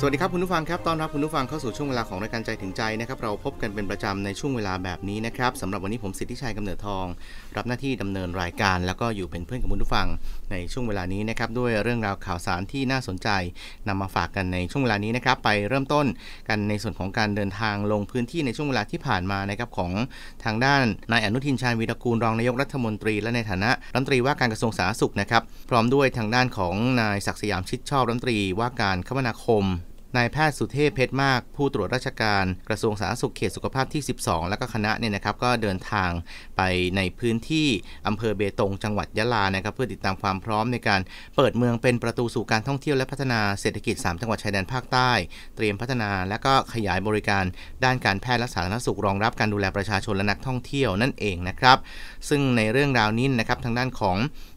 สวัสดีครับคุณผู้ฟังครับตอนรับคุณผู้ฟังเข้าสู่ช่วงเวลาของรายการใจถึงใจนะครับเราพบกันเป็นประจำในช่วงเวลาแบบนี้นะครับสำหรับวันนี้ผมสิทธิชัยกำเนิดทองรับหน้าที่ดำเนินรายการ แล้วก็อยู่เป็นเพื่อนกับคุณผู้ฟังในช่วงเวลานี้นะครับด้วยเรื่องราวข่าวสารที่น่าสนใจนำมาฝากกันในช่วงเวลานี้นะครับไปเริ่มต้นกันในส่วนของการเดินทางลงพื้นที่ในช่วงเวลาที่ผ่านมานะครับของทางด้านนายอนุทินชาญวีรกูลรองนายกรัฐมนตรีและในฐานะรัฐมนตรีว่าการกระทรวงสาธารณสุขนะครับพร้อมด้วยทางด้านของนายศักดิ์สยามชิดชอบรัฐมนตรีว่าการคมนาคมนายแพทย์สุเทพเพชรมาก ผู้ตรวจราชการกระทรวงสาธารณสุขเขตสุขภาพที่ 12 และก็คณะเนี่ยนะครับ ก็เดินทางไปในพื้นที่อำเภอเบตงจังหวัดยะลานะครับเพื่อติดตามความพร้อมในการเปิดเมืองเป็นประตูสู่การท่องเที่ยวและพัฒนา เศรษฐกิจ3จังหวัดชายแดนภาคใต้ เตรียมพัฒนาและก็ขยายบริการ ด้านการแพทย์และสาธารณสุขรองรับการดูแลประชาชนและนักท่องเที่ยวนั่นเองนะครับซึ่งในเรื่องราวนี้นะครับทางด้านของ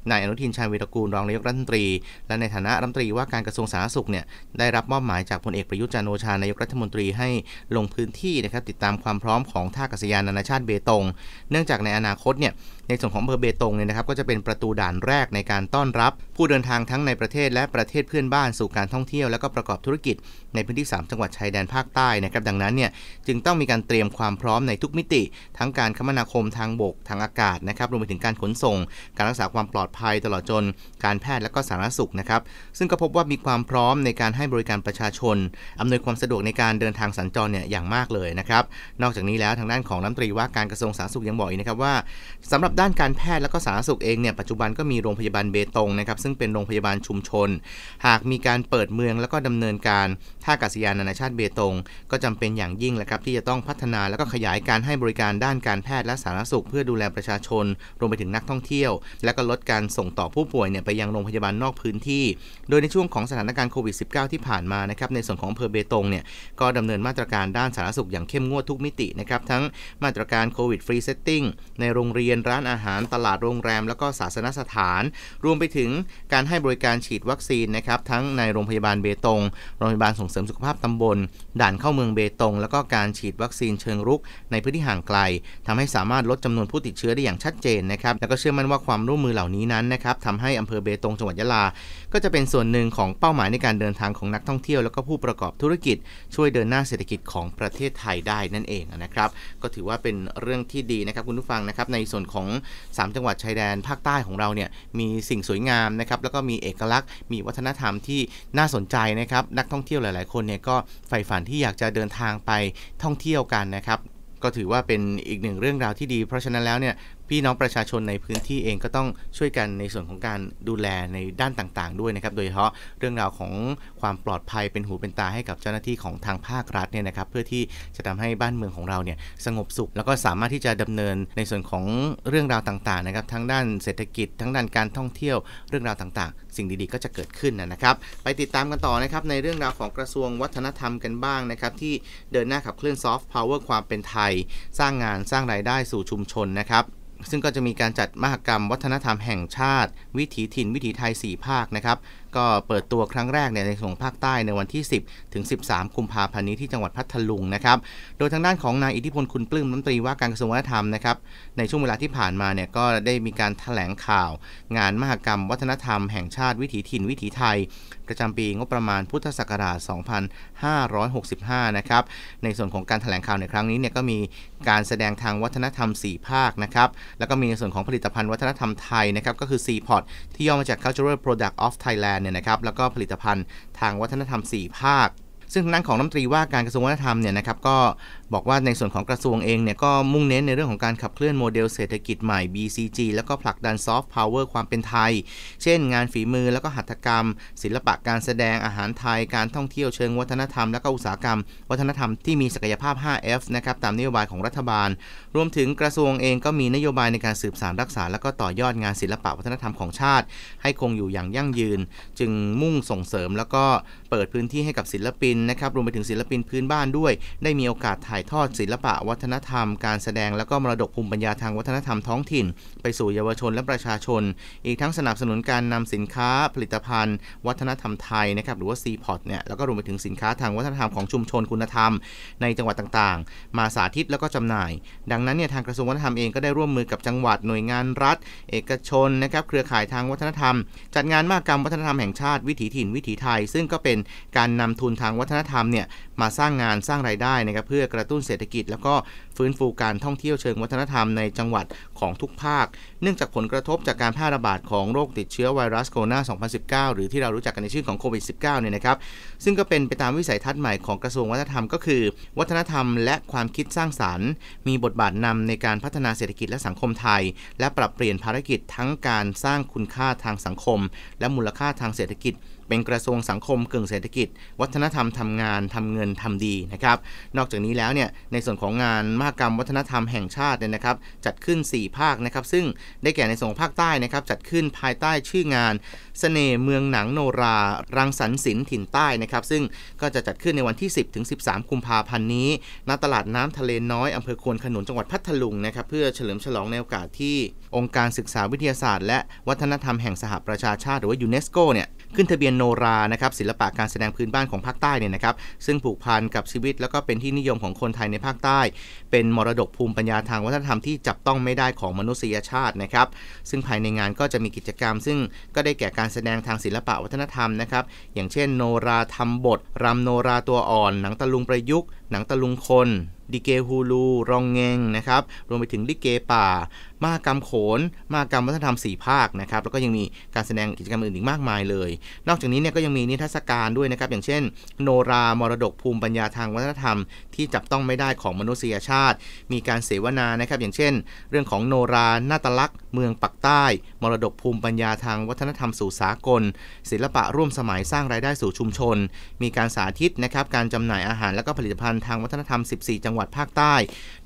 นายอนุทินชาญวีรกูลรองนายกรัฐมนตรี และในฐานะรัฐมนตรีว่าการกระทรวงสาธารณสุขเนี่ยได้รับมอบหมายจากพลเอกประยุจันโอชา นายกรัฐมนตรีให้ลงพื้นที่นะครับติดตามความพร้อมของท่าอากาศยานนานาชาติเบตง เนื่องจากในอนาคตเนี่ยในส่วนของอำเภอเบตงเนี่ยนะครับก็จะเป็นประตูด่านแรกในการต้อนรับ ผู้เดินทางทั้งในประเทศและประเทศเพื่อนบ้านสู่การท่องเที่ยวและก็ประกอบธุรกิจ ในพื้นที่ 3 จังหวัดชายแดนภาคใต้นะครับดังนั้นเนี่ยจึงต้องมีการเตรียมความพร้อมในทุกมิติ ทั้งการคมนาคมทางบกทางอากาศนะครับรวมไปถึงการขนส่ง การรักษาความปลอดภัยตลอดจน การแพทย์และก็สาธารณสุขนะครับซึ่งก็พบว่ามีความพร้อมในการให้บริการประชาชนอำนวยความสะดวกในการเดินทางสัญจรเนี่ยอย่างมากเลยนะครับนอกจากนี้แล้วทางด้านของรัฐมนตรีว่าการกระทรวงสาธารณสุขยังบอกอีกนะครับว่า สำหรับด้านการแพทย์และก็สาธารณสุขเองเนี่ยปัจจุบันก็มีโรงพยาบาลเบตงนะครับซึ่งเป็นโรงพยาบาลชุมชน หากมีการเปิดเมืองแล้วก็ดำเนินการท่าอากาศยานนานาชาติเบตง ก็จำเป็นอย่างยิ่งแหละครับที่จะต้องพัฒนาแล้วก็ขยายการให้บริการด้านการแพทย์และสาธารณสุข เพื่อดูแลประชาชน รวมไปถึงนักท่องเที่ยวและก็ลดการส่งต่อผู้ป่วยเนี่ยไปยังโรงพยาบาลนอกพื้นที่ โดยในช่วงของสถานการณ์โควิด -19 ที่ผ่านมานะครับในส่วนของอำเภอเบตงเนี่ยก็ดำเนินมาตรการด้านสาธารณสุขอย่างเข้มงวดทุกมิตินะครับทั้งมาตรการโควิดฟรีเซตติ้งในโรงเรียนร้านอาหารตลาดโรงแรมแล้วก็ศาสนสถาน รวมไปถึงการให้บริการฉีดวัคซีนนะครับทั้งในโรงพยาบาลเบตงโรงพยาบาลส่งเสริมสุขภาพตำบลด่านเข้าเมืองเบตงแล้วก็การฉีดวัคซีนเชิงรุก ในพื้นที่ห่างไกล ทำให้สามารถลดจำนวนผู้ติดเชื้อได้อย่างชัดเจนนะครับแล้วก็เชื่อมั่นว่าความร่วมมือเหล่านี้นั้นนะครับทำให้อำเภอเบตงจังหวัดยะลาก็จะเป็นส่วนหนึ่งของเป้าหมายในการเดินทางของนักท่องเที่ยวแล้วก็ผู้ประกอบธุรกิจ ช่วยเดินหน้าเศรษฐกิจของประเทศไทยได้นั่นเองนะครับ ก็ถือว่าเป็นเรื่องที่ดีนะครับคุณผู้ฟังนะครับในส่วนของ 3 จังหวัดชายแดนภาคใต้ของเราเนี่ยมีสิ่งสวยงามนะครับแล้วก็มีเอกลักษณ์มีวัฒนธรรมที่น่าสนใจนะครับนักท่องเที่ยวหลายๆคนเนี่ยก็ใฝ่ฝันที่อยากจะเดินทางไปท่องเที่ยวกันนะครับ ก็ถือว่าเป็นอีกหนึ่งเรื่องราวที่ดีเพราะฉะนั้นแล้วเนี่ยพี่น้องประชาชนในพื้นที่เองก็ต้องช่วยกันในส่วนของการดูแลในด้านต่างๆ ด้วยนะครับ โดยเฉพาะเรื่องราวของความปลอดภัยเป็นหูเป็นตาให้กับเจ้าหน้าที่ของทางภาครัฐเนี่ยนะครับ เพื่อที่จะทำให้บ้านเมืองของเราเนี่ยสงบสุข แล้วก็สามารถที่จะดำเนินในส่วนของเรื่องราวต่าง ๆ นะครับ ทั้งด้านเศรษฐกิจทั้งด้านการท่องเที่ยวเรื่องราวต่าง ๆ สิ่งดีๆก็จะเกิดขึ้นนะครับ ไปติดตามกันต่อนะครับ ในเรื่องราวของกระทรวงวัฒนธรรมกันบ้างนะครับ ที่เดินหน้าขับเคลื่อนซอฟต์พาวเวอร์ความเป็นไทย สร้างงานสร้างรายได้สู่ชุมชนนะครับซึ่งก็จะมีการจัดมหกรรมวัฒนธรรมแห่งชาติ วิถีถิ่น วิถีไทย 4 ภาคนะครับก็เปิดตัวครั้งแรกเนี่ยในส่วนภาคใต้ในวันที่ 10 ถึง 13กุมภาพันธ์นี้ที่จังหวัดพัทลุงนะครับโดยทางด้านของนายอิทธิพลคุณปลื้มรัฐมนตรีว่าการกระทรวงวัฒนธรรมนะครับในช่วงเวลาที่ผ่านมาเนี่ยก็ได้มีการถแถลงข่าว งานมหกรรมวัฒนธรรมแห่งชาติวิถีถิ่นวิถีไทย ประจำปีงบประมาณพุทธศักราช2565นะครับในส่วนของการถแถลงข่าวในครั้งนี้เนี่ยก็มีการแสดงทางวัฒนธรรม4ภาคนะครับแล้วก็มีในส่วนของผลิตภัณฑ์วัฒนธรรมไทยนะครับก็คือ C-POT ที่ย่อมาจาก Cultural Product of Thailand เนี่ยนะครับแล้วก็ผลิตภัณฑ์ทางวัฒนธรรม 4 ภาคซึ่งทางด้านของรัฐมนตรีว่าการกระทรวงวัฒนธรรมเนี่ยนะครับก็บอกว่าในส่วนของกระทรวงเองเนี่ยก็มุ่งเน้นในเรื่องของการขับเคลื่อนโมเดลเศรษฐกิจใหม่ BCG แล้วก็ผลักดันซอฟต์พาวเวอร์ความเป็นไทย เช่นงานฝีมือแล้วก็หัตถกรรม ศิลปะการแสดงอาหารไทย การท่องเที่ยวเชิงวัฒนธรรมและก็อุตสาหกรรมวัฒนธรรมที่มีศักยภาพ 5F นะครับตามนโยบายของรัฐบาลรวมถึงกระทรวงเองก็มีนโยบายในการสืบสานรักษาและก็ต่อยอดงานศิลปะวัฒนธรรมของชาติ ให้คงอยู่อย่างยั่งยืน จึงมุ่งส่งเสริมแล้วก็เปิดพื้นที่ให้กับศิลปินนะครับรวมไปถึงศิลปินพื้นบ้านด้วย ได้มีโอกาสถ่ายทอดศิลปะวัฒนธรรม การแสดงและก็มรดกภูมิปัญญาทางวัฒนธรรมท้องถิ่น ไปสู่เยาวชนและประชาชน อีกทั้งสนับสนุนการนำสินค้าผลิตภัณฑ์วัฒนธรรมไทยนะครับหรือว่าซีพอร์ตเนี่ยแล้วก็รวมไปถึงสินค้าทางวัฒนธรรมของชุมชนคุณธรรม ในจังหวัดต่างๆ มาสาธิตแล้วก็จำหน่าย ดังนั้นเนี่ยทางกระทรวงวัฒนธรรมเองก็ได้ร่วมมือกับจังหวัดหน่วยงานรัฐ เอกชนนะครับเครือข่ายทางวัฒนธรรมจัดงานมากรรมวัฒนธรรมแห่งชาติวิถีถิ่นวิถีไทย ซึ่งก็เป็นการนำทุนทางวัฒฒนธรรมเนี่ยมาสร้างงานสร้างไรายได้นะครับเพื่อกระตุ้นเศรษฐกิจแล้วก็ฟื้นฟูการท่องเที่ยวเชิงวัฒนธรรมในจังหวัดของทุกภาค เนื่องจากผลกระทบจากการแพร่ระบาดของโรคติดเชื้อไวรัสโคโรนา 2019 หรือที่เรารู้จักกันในชื่อของโควิด -19 เนี่ยนะครับ ซึ่งก็เป็นไปตามวิสัยทัศน์ใหม่ของกระทรวงวัฒนธรรม ก็คือวัฒนธรรมและความคิดสร้างสารรค์ มีบทบาทนำในการพัฒนาเศรษฐกิจและสังคมไทย และปรับเปลี่ยนภารกิจทั้งการสร้างคุณค่าทางสังคม และมูลค่าทางเศรษฐกิจ เป็นกระทรวงสังคมกึ่งเศรษฐกิจ วัฒนธรรมทำงานทำเงินทำดีนะครับ นอกจากนี้แล้วเนี่ยในส่วนของงานมกรรม วัฒนธรรมแห่งชาติเนี่ยนะครับจัดขึ้น 4 ภาคนะครับซึ่งได้แก่ในส่วนภาคใต้นะครับจัดขึ้นภายใต้ชื่องานสเสน่ห์เมืองหนังโนรา รังสรรค์ศิลป์ถิ่นใต้นะครับซึ่งก็จะจัดขึ้นในวันที่ 10ถึง13กุมภาพันธ์นี้ณตลาดน้ำทะเลน้อยอำเภอควนขนุนจังหวัดพัทลุงนะครับเพื่อเฉลิมฉลองในโอกาสที่ องค์การศึกษาวิทยาศาสตร์และวัฒนธรรมแห่งสหประชาชาติหรือว่ายูเนสโกเนี่ยขึ้นทะเบียนโนรานะครับศิลปะการแสดงพื้นบ้านของภาคใต้เนี่ยนะครับซึ่งผูกพันกับชีวิตแล้วก็เป็นที่นิยมของคนไทยในภาคใต้เเป็นมรดกภูมิปัญญาทางวัฒนธรรมที่จับต้องไม่ได้ของมนุษยชาตินะครับ ซึ่งภายในงานก็จะมีกิจกรรมซึ่งก็ได้แก่การแสดงทางศิลปะวัฒนธรรมนะครับ อย่างเช่นโนราทำบทรำโนราตัวอ่อน หนังตะลุงประยุกต์ หนังตะลุงคนดิเกฮูลูรองเงงนะครับรวมไปถึงดิเกป่ามากรรมโขน มากรรมวัฒนธรรมสีภาคนะครับแล้วก็ยังมีการแสดงกิจกรรมอื่นอีกมากมายเลย นอกจากนี้เนี่ยก็ยังมีนิทรรศการด้วยนะครับอย่างเช่น โนรามรดกภูมิปัญญาทางวัฒนธรรมที่จับต้องไม่ได้ของมนุษยชาติ มีการเสวนานะครับอย่างเช่น เรื่องของโนรา นาตลักษ์เมืองปักใต้ มรดกภูมิปัญญาทางวัฒนธรรมสู่สากล ศิลปะร่วมสมัยสร้างรายได้สู่ชุมชน มีการสาธิตนะครับการจำหน่ายอาหารและก็ผลิตภัณฑ์ทางวัฒนธรรม14จังหวัดวัดภาคใต้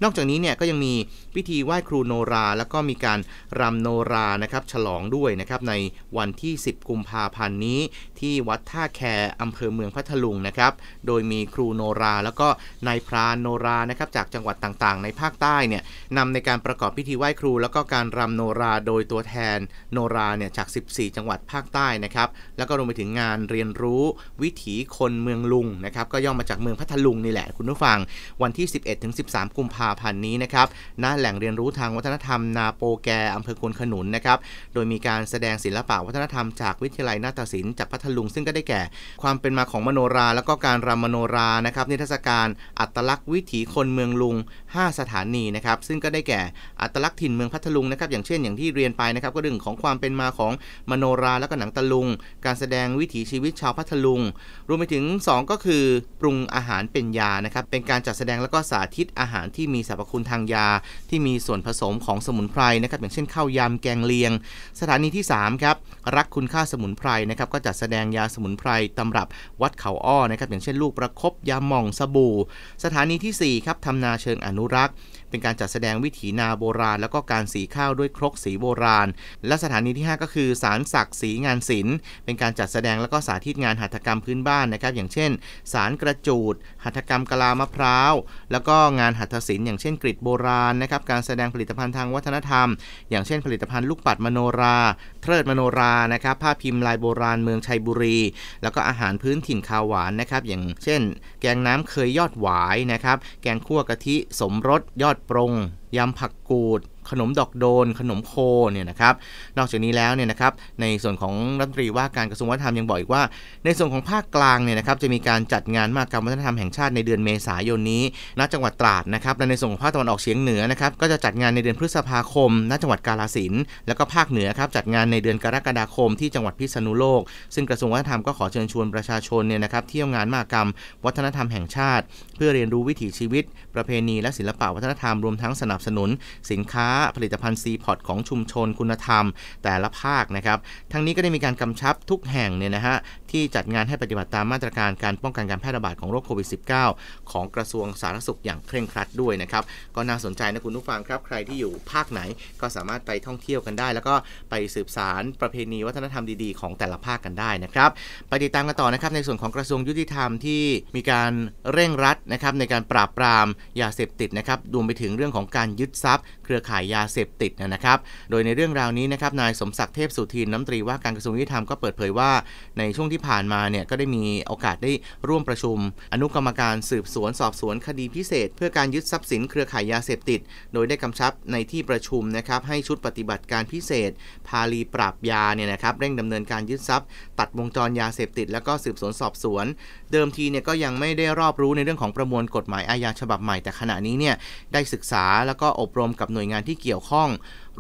นอกจากนี้เนี่ยก็ยังมีพิธีไหว้ครูโนรา แล้วก็มีการรำโนรานะครับฉลองด้วยนะครับในวันที่ 10 กุมภาพันธ์นี้ ที่วัดท่าแคอำเภอเมืองพัทลุงนะครับโดยมีครูโนราแล้วก็นายพรานโนรานะครับจากจังหวัดต่างๆ ในภาคใต้เนี่ยนำในการประกอบพิธีไหว้ครู แล้วก็การรำโนราโดยตัวแทนโนราเนี่ยจาก 14 จังหวัดภาคใต้นะครับแล้วก็รวมไปถึงงานเรียนรู้วิถีคนเมืองลุงนะครับก็ย่อมมาจากเมืองพัทลุงนี่แหละคุณผู้ฟังวันที่11-13 กุมภาพันธ์นี้นะครับ ณ แหล่งเรียนรู้ทางวัฒนธรรม นาโปแกอำเภอควนขนุนนะครับ โดยมีการแสดงศิลปะวัฒนธรรมจากวิทยาลัยนาฏศิลป์จากพัทลุง ซึ่งก็ได้แก่ความเป็นมาของมโนราแล้วก็การรำมโนรา นะครับนิทรรศการ อัตลักษณ์วิถีคนเมืองลุง 5 สถานีนะครับ ซึ่งก็ได้แก่ อัตลักษณ์ถิ่นเมืองพัทลุงนะครับ อย่างเช่นอย่างที่เรียนไปนะครับก็เรื่องของความเป็นมาของมโนราแล้วก็หนังตะลุง การแสดงวิถีชีวิตชาวพัทลุง รวมไปถึง 2 ก็คือปรุงอาหารเป็นยา นะครับ เป็นการจัดแสดงแล้วก็สาธิต อาหารที่มีสรรพคุณทางยา ที่มีส่วนผสมของสมุนไพรนะครับอย่างเช่นข้าวยำแกงเลียง สถานีที่3ครับรักคุณค่าสมุนไพรนะครับก็จัดแสดงยาสมุนไพรตำรับวัดเขาอ้อนะครับอย่างเช่น ลูก ประครบยาหม่องสบู่ สถานีที่4ครับทำนาเชิงอนุรักษ์เป็นการจัดแสดงวิถีนาโบราณแล้วก็การสีข้าวด้วยครกสีโบราณ และสถานีที่ 5 ก็คือสารศักดิ์สีงานศิลป์เป็นการจัดแสดงแล้วก็สาธิตงานหัตถกรรมพื้นบ้านนะครับ อย่างเช่นสารกระจูดหัตถกรรมกะลามะพร้าวแล้วก็งานหัตถศิลป์อย่างเช่นกริดโบราณนะครับการแสดงผลิตภัณฑ์ทางวัฒนธรรม อย่างเช่นผลิตภัณฑ์ลูกปัดมโนราเทิดมโนรานะครับผ้าพิมพ์ลายโบราณเมืองชัยบุรี แล้วก็อาหารพื้นถิ่นคาวหวานนะครับอย่างเช่น แกงน้ำเคยยอดหวายนะครับแกงคั่วกะทิสมรสยอดប្រងยำผักกูด ขนมดอกโดน ขนมโค เนี่ยนะครับ นอกจากนี้แล้วเนี่ยนะครับ ในส่วนของรัฐมนตรีว่าการกระทรวงวัฒนธรรมยังบอกอีกว่า ในส่วนของภาคกลาง เนี่ยนะครับ จะมีการจัดงานมากกรรมวัฒนธรรมแห่งชาติในเดือนเมษายนนี้ ณ จังหวัดตราดนะครับ และในส่วนของภาคตะวันออกเฉียงเหนือนะครับ ก็จะจัดงานในเดือนพฤษภาคม ณ จังหวัดกาลสิน แล้วก็ภาคเหนือครับจัดงานในเดือนกรกฎาคมที่จังหวัดพิษณุโลก ซึ่งกระทรวงวัฒนธรรมก็ขอเชิญชวนประชาชน เนี่ยนะครับ เที่ยวงานมากกรรมวัฒนธรรมแห่งชาติ เพื่อเรียนรู้วิถีชีวิต ประเพณี และศิลปะวัฒนธรรมรวมทั้งสนับสนุนสินค้าผลิตภัณฑ์ซีพอร์ตของชุมชนคุณธรรมแต่ละภาคนะครับทั้งนี้ก็ได้มีการกำชับทุกแห่งเนี่ยนะฮะที่จัดงานให้ปฏิบัติตามมาตรการการป้องกันการแพร่ระบาดของโรคโควิด -19 ของกระทรวงสาธารณสุขอย่างเคร่งครัดด้วยนะครับก็น่าสนใจนะคุณผู้ฟังครับใครที่อยู่ภาคไหนก็สามารถไปท่องเที่ยวกันได้ แล้วก็ไปสืบสารประเพณีวัฒนธรรมดีๆของแต่ละภาคกันได้นะครับไปติดตามกันต่อนะครับในส่วนของกระทรวงยุติธรรมที่มีการเร่งรัดนะครับในการปราบปรามยาเสพติดนะครับรวมไปถึงเรื่องของการยึดทรัพย์เครือข่ายยาเสพติดนะครับ โดยในเรื่องราวนี้นะครับ นายสมศักดิ์เทพสุทินน้ำตรีว่าการกระทรวงยุติธรรมก็เปิดเผยว่าในช่วงที่ผ่านมาเนี่ยก็ได้มีโอกาสได้ร่วมประชุม อนุกรรมการสืบสวนสอบสวนคดีพิเศษ เพื่อการยึดทรัพย์สิน เครือข่ายยาเสพติด โดยได้กำชับในที่ประชุมนะครับให้ชุดปฏิบัติการพิเศษพาลีปราบยาเนี่ยนะครับเร่งดำเนินการยึดทรัพย์ ตัดวงจรยาเสพติดแล้วก็สืบสวนสอบสวน เดิมทีเนี่ยก็ยังไม่ได้รอบรู้ในเรื่องของประมวลกฎหมายอาญาฉบับใหม่แต่ขณะนี้เนี่ยได้ศึกษาแล้วก็อบรมกับหน่วยงานที่เกี่ยวข้อง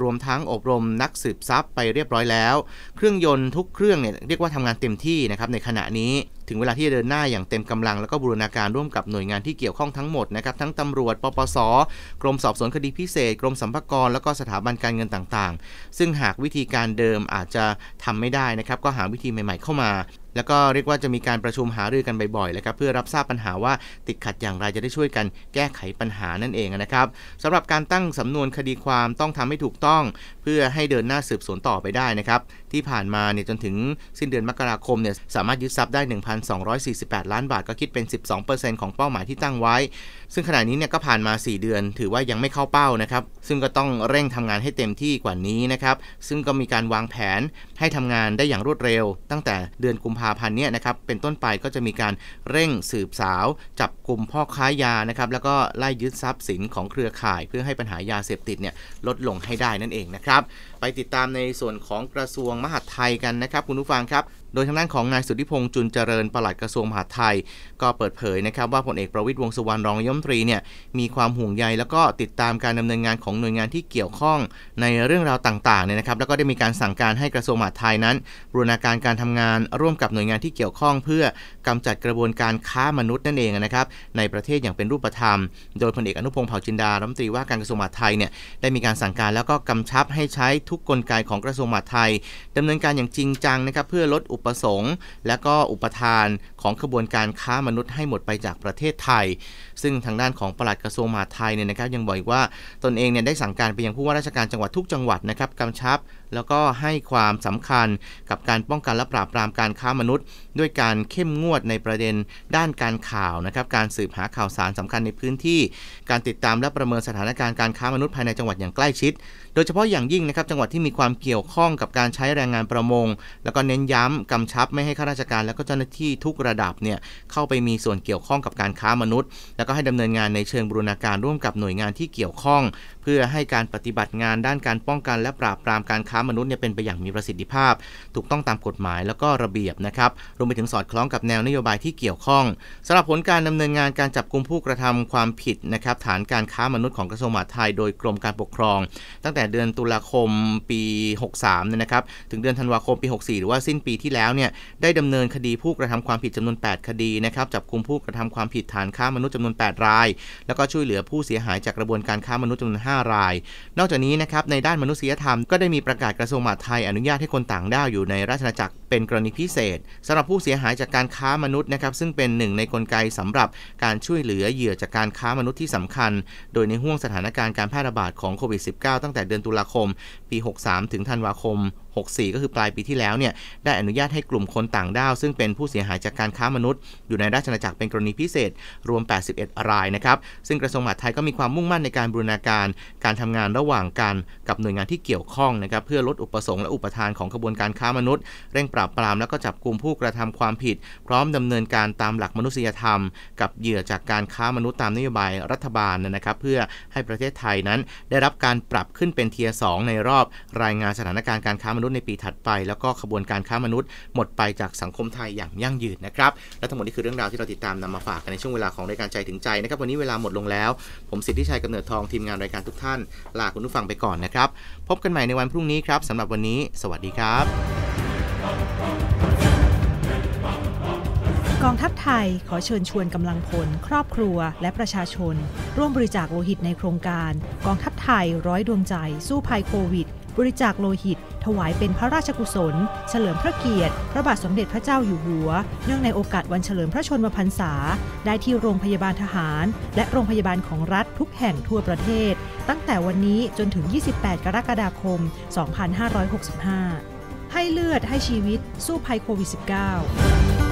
รวมทั้งอบรมนักสืบทรัพย์ไปเรียบร้อยแล้ว เครื่องยนต์ทุกเครื่องเนี่ยเรียกว่าทำงานเต็มที่นะครับในขณะนี้ถึงเวลาที่จะเดินหน้าอย่างเต็มกำลังแล้วก็บูรณาการร่วมกับหน่วยงานที่เกี่ยวข้องทั้งหมดนะครับทั้งตำรวจ ปปสกรมสอบสวนคดีพิเศษ กรมสัมภากรแล้วก็สถาบันการเงินต่าง ๆ ซึ่งหากวิธีการเดิมอาจจะทำไม่ได้นะครับก็หาวิธีใหม่ ๆ เข้ามา แล้วก็เรียกว่าจะมีการประชุมหารือกันบ่อยๆนะครับเพื่อรับทราบปัญหาว่าติดขัดอย่างไรจะได้ช่วยกันแก้ไขปัญหานั่นเองนะครับสำหรับการตั้งสำนวนคดีความต้องทำให้ถูกต้องเพื่อให้เดินหน้าสืบสวนต่อไปได้นะครับที่ผ่านมาเนี่ยจนถึงสิ้นเดือนมกราคมเนี่ยสามารถยึดทรัพย์ได้ 1,248 ล้านบาทก็คิดเป็น 12%ของเป้าหมายที่ตั้งไว้ ซึ่งขณะนี้เนี่ยก็ผ่านมา 4 เดือนถือว่ายังไม่เข้าเป้านะครับซึ่งก็ต้องเร่งทำงานให้เต็มที่กว่านี้นะครับซึ่งก็มีการวางแผนให้ทำงานได้อย่างรวดเร็ว ตั้งแต่เดือนกุมภาพันธ์เนี่ยนะครับเป็นต้นไปก็จะมีการเร่งสืบสาวจับกลุ่มพ่อค้ายานะครับแล้วก็ไล่ยึดทรัพย์สินของเครือข่าย เพื่อให้ปัญหายาเสพติดเนี่ยลดลงให้ได้นั่นเองนะครับ ไปติดตามในส่วนของกระทรวงมหาดไทยกันนะครับ คุณผู้ฟังครับโดยทางด้านของนายสุทธิพงษ์จุนเจริญปลัดกระทรวงมหาดไทย ก็เปิดเผยนะครับ ว่าพลเอกประวิตยวงสุวรรณรองนายมตรีเนี่ยมีความห่วงใยแล้วก็ติดตามการดำเนินงานของหน่วยงานที่เกี่ยวข้องในเรื่องราวต่างๆเนี่ยนะครับ แล้วก็ได้มีการสั่งการให้กระทรวงมหาดไทยนั้นบูรณาการการทำงานร่วมกับหน่วยงานที่เกี่ยวข้อง เพื่อกำจัดกระบวนการค้ามนุษย์นั่นเองนะครับในประเทศอย่างเป็นรูปธรรมโดยพลเอกอนุพงศ์เผ่าจินดารัฐมนตรีว่าการกระทรวงมหาดไทยเนี่ยได้มีการสั่งการแล้วก็กำชับให้ใช้ทุกกลไกของกระทรวงมหาดไทย ดำเนินการอย่างจริงจังนะครับเพื่อลดอุประสงค์และก็อุปทานของขบวนการค้ามนุษย์ให้หมดไปจากประเทศไทย ซึ่งทางด้านของปลัดกระทรวงมหาดไทยเนี่ยนะครับยังบอกว่าตนเองเนี่ยได้สั่งการไปยังผู้ว่าราชการจังหวัดทุกจังหวัดนะครับกำชับแล้วก็ให้ความสำคัญกับการป้องกันและปราบปรามการค้ามนุษย์ ด้วยการเข้มงวดในประเด็นด้านการข่าวนะครับการสืบหาข่าวสารสำคัญในพื้นที่ การติดตามและประเมินสถานการณ์การค้ามนุษย์ภายในจังหวัดอย่างใกล้ชิด โดยเฉพาะอย่างยิ่งนะครับจังหวัดที่มีความเกี่ยวข้องกับการใช้แรงงานประมงแล้วก็เน้นย้ำกำชับไม่ให้ข้าราชการและก็เจ้าหน้าที่ทุกระดับเนี่ยเข้าไปมีส่วนเกี่ยวข้องกับการค้ามนุษย์ แล้วก็ให้ดำเนินงานในเชิงบรูรณาการร่วมกับหน่วยงานที่เกี่ยวข้อง เพื่อให้การปฏิบัติงานด้านการป้องกัน และปราบปรามการค้าามนุษย์เนี่ยเป็นไปอย่างมีประสิทธิภาพ ถูกต้องตามกฎหมายแล้วก็ระเบียบนะครับรวมไปถึงสอดคล้องกับแนวนโยบายที่เกี่ยวข้องสำหรับผลการดำเนินงานการจับกลุ่มผู้กระทำความผิดนะครับฐานการค้ามนุษย์ของกระทรวงมหาดไทยโดยกรมการปกครองตั้งแต่เดือนตุลาคมปี 63เนี่ยนะครับถึงเดือนธันวาคมปี 64 หรือว่าสิ้นปีที่แล้วเนี่ยได้ดำเนินคดีผู้กระทำความผิดจำนวน 8 คดีนะครับจับกลุ่มผู้กระทำความผิดฐานค้ามนุษย์จำนวน 8 ราย แล้วก็ช่วยเหลือผู้เสียหายจากกระบวนการค้ามนุษย์จำนวน5 ราย นอกจากนี้นะครับในด้านมนุษยธรรมก็ได้มีประกาศกระทรวงมหาดไทยอนุญาตให้คนต่างด้าวอยู่ในราชอาณาจักรเป็นกรณีพิเศษสำหรับผู้เสียหายจากการค้ามนุษย์นะครับซึ่งเป็นหนึ่งในกลไกสำหรับการช่วยเหลือเหยื่อจากการค้ามนุษย์ที่สำคัญ โดยในห่วงสถานการณ์การแพร่ระบาดของโควิด -19 ตั้งแต่เดือนตุลาคม ปี 63 ถึงธันวาคม64 ก็คือปลายปีที่แล้วเนี่ยได้อนุญาตให้กลุ่มคนต่างด้าว ซึ่งเป็นผู้เสียหายจากการค้ามนุษย์ อยู่ในราชนาาจักรเป็นกรณีพิเศษ รวม 81 รายนะครับซึ่งกระทรวงมหาดไทยก็มีความมุ่งมั่นในการบรูรณาการการทำงานระหว่างกันกับหน่วยงานที่เกี่ยวข้องนะครับ เพื่อลดอุปสงค์และอุปทานของขบวนการค้ามนุษย์ เร่งปราบปรามแล้วก็จับกลุ่มผู้กระทำความผิด พร้อมดำเนินการตามหลักมนุษยธรรม กับเหยื่อจากการค้ามนุษย์ตามนโยบายรัฐบาลนะครับ เพื่อให้ประเทศไทยนั้น ได้รับการปรับขึ้นเป็นเทียร์2ในรอบรายงานสถานการณ์การค้ามนุษย์นุษย์ในปีถัดไปแล้วก็ขบวนการค้ามนุษย์ หมดไปจากสังคมไทยอย่างยั่งยืนนะครับและทั้งหมดนี้คือเรื่องราวที่เราติดตามนำมาฝากกันในช่วงเวลาของรายการใจถึงใจนะครับ วันนี้เวลาหมดลงแล้วผมสิทธิชัยกำเนิดทองทีมงานรายการทุกท่านลาคุณผู้ฟังไปก่อนนะครับพบกันใหม่ในวันพรุ่งนี้ครับสำหรับวันนี้ สวัสดีครับ กองทัพไทย ขอเชิญชวนกำลังพลครอบครัวและประชาชน ร่วมบริจาคโลหิตในโครงการ กองทัพไทยร้อยดวงใจ สู้ภัยโควิดบริจาคโลหิต ถวายเป็นพระราชกุศล เฉลิมพระเกียรติพระบาทสมเด็จพระเจ้าอยู่หัวเนื่องในโอกาสวันเฉลิมพระชนมพรรษา ได้ที่โรงพยาบาลทหาร และโรงพยาบาลของรัฐทุกแห่งทั่วประเทศ ตั้งแต่วันนี้จนถึง 28 กรกฎาคม 2565 ให้เลือดให้ชีวิตสู้ภัยโควิด -19